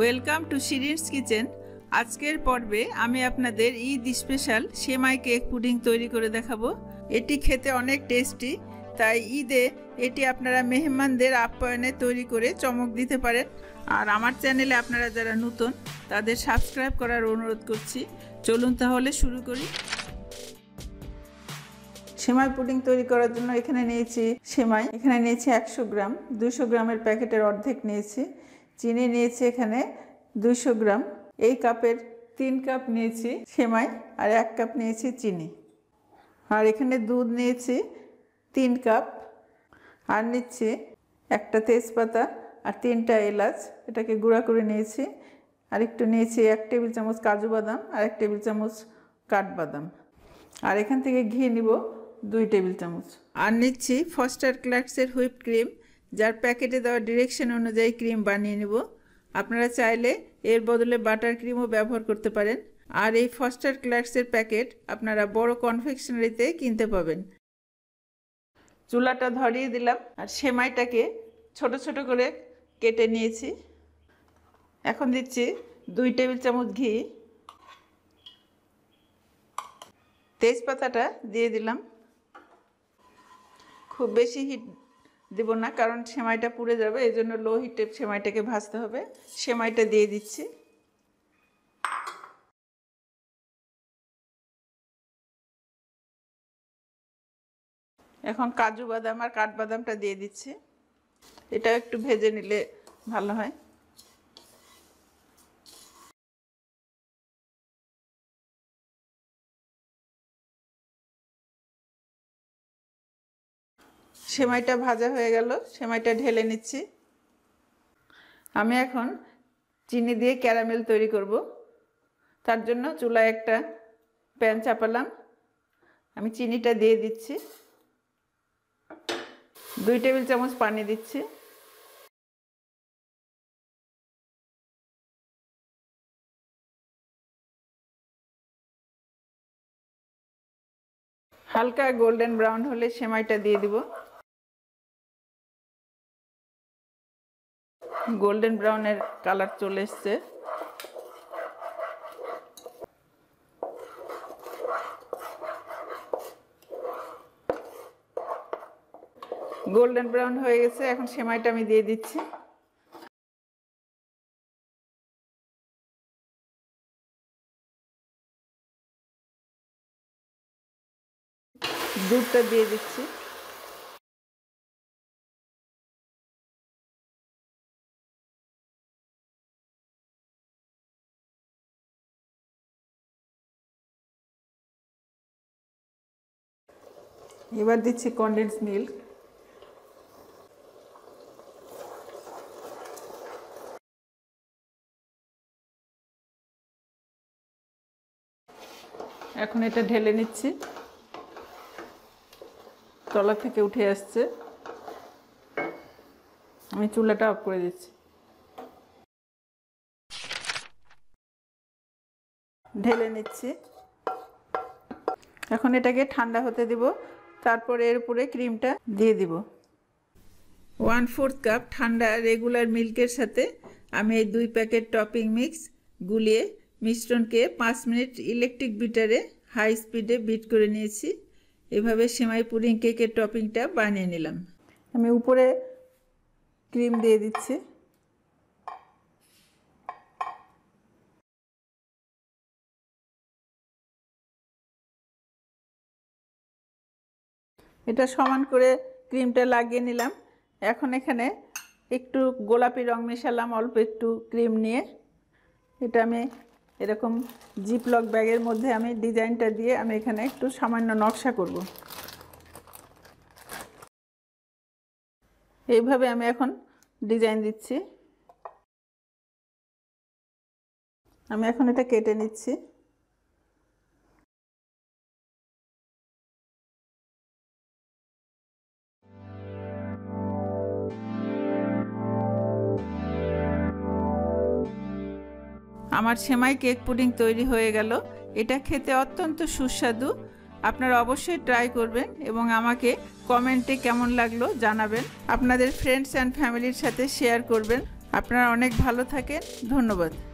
Welcome to শিরিনস kitchen আজকের পর্বে আমি আপনাদের ঈদ স্পেশাল সেমাই কেক পুডিং তৈরি করে দেখাবো এটি খেতে অনেক টেস্টি তাই ঈদে এটি আপনারা মেহমানদের আপ্যায়নে তৈরি করে চমক দিতে পারেন আর আমার চ্যানেলে আপনারা যারা নতুন তাদের সাবস্ক্রাইব করার অনুরোধ করছি চলুন তাহলে শুরু করি সেমাই পুডিং তৈরি করার জন্য এখানে নিয়েছি সেমাই এখানে নিয়েছি একশো গ্রাম দুশো গ্রামের প্যাকেটের অর্ধেক নিয়েছি চিনি নিয়েছি এখানে দুশো গ্রাম এই কাপের তিন কাপ নিয়েছি সেমাই আর এক কাপ নিয়েছি চিনি আর এখানে দুধ নিয়েছি তিন কাপ আর নিচ্ছি একটা তেজপাতা আর তিনটা এলাচ এটাকে গুঁড়া করে নিয়েছি আর একটু নিয়েছি এক টেবিল চামচ কাজু বাদাম আর এক টেবিল চামচ কাঠবাদাম আর এখান থেকে ঘি নিব দুই টেবিল চামচ আর নিচ্ছি ফস্টার ক্ল্যাক্সের হুইপ ক্রিম যার প্যাকেটে দেওয়া ডিরেকশন অনুযায়ী ক্রিম বানিয়ে নেব আপনারা চাইলে এর বদলে বাটার ক্রিমও ব্যবহার করতে পারেন আর এই ফস্টার ক্লার্কসের প্যাকেট আপনারা বড় কনফেকশনারিতে কিনতে পাবেন চুলাটা ধরিয়ে দিলাম আর সেমাইটাকে ছোট ছোট করে কেটে নিয়েছি এখন দিচ্ছি দুই টেবিল চামচ ঘি তেজপাতাটা দিয়ে দিলাম খুব বেশি হিট দেব না কারণ সেমাইটা পুড়ে যাবে এই জন্য লো হিটে সেমাইটাকে ভাজতে হবে সেমাইটা দিয়ে দিচ্ছি এখন কাজু বাদাম আর কাঠবাদামটা দিয়ে দিচ্ছি এটা একটু ভেজে নিলে ভালো হয় সেমাইটা ভাজা হয়ে গেল সেমাইটা ঢেলে নিচ্ছি আমি এখন চিনি দিয়ে ক্যারামেল তৈরি করব তার জন্য চুলায় একটা প্যান চাপালাম আমি চিনিটা দিয়ে দিচ্ছি দুই টেবিল চামচ পানি দিচ্ছি হালকা গোল্ডেন ব্রাউন হলে সেমাইটা দিয়ে দিব গোল্ডেন ব্রাউনের কালার চলে এসছে গোল্ডেন ব্রাউন হয়ে গেছে এখন সেমাইটা আমি দিয়ে দিচ্ছি দুধটা দিয়ে দিচ্ছি এবার দিচ্ছি কন্ডেন্স মিল্ক এখন এটা ঢেলে নিচ্ছি তলা থেকে উঠে আসছে আমি চুলাটা অফ করে দিচ্ছি ঢেলে নিচ্ছি এখন এটাকে ঠান্ডা হতে দিব তারপরে এর উপরে ক্রিমটা দিয়ে দিব ওয়ান ফোর্থ কাপ ঠান্ডা রেগুলার মিল্কের সাথে আমি এই দুই প্যাকেট টপিং মিক্স গুলিয়ে মিশ্রণকে পাঁচ মিনিট ইলেকট্রিক বিটারে হাই স্পিডে বিট করে নিয়েছি এভাবে সেমাই পুরিং কেকের টপিংটা বানিয়ে নিলাম আমি উপরে ক্রিম দিয়ে দিচ্ছি এটা সমান করে ক্রিমটা লাগিয়ে নিলাম এখন এখানে একটু গোলাপি রং মেশালাম অল্প একটু ক্রিম নিয়ে এটা আমি এরকম জিপলক ব্যাগের মধ্যে আমি ডিজাইনটা দিয়ে আমি এখানে একটু সামান্য নকশা করব। এইভাবে আমি এখন ডিজাইন দিচ্ছি আমি এখন এটা কেটে নিচ্ছি আমার সেমাই কেক পুডিং তৈরি হয়ে গেল এটা খেতে অত্যন্ত সুস্বাদু আপনারা অবশ্যই ট্রাই করবেন এবং আমাকে কমেন্টে কেমন লাগলো জানাবেন আপনাদের ফ্রেন্ডস অ্যান্ড ফ্যামিলির সাথে শেয়ার করবেন আপনারা অনেক ভালো থাকেন ধন্যবাদ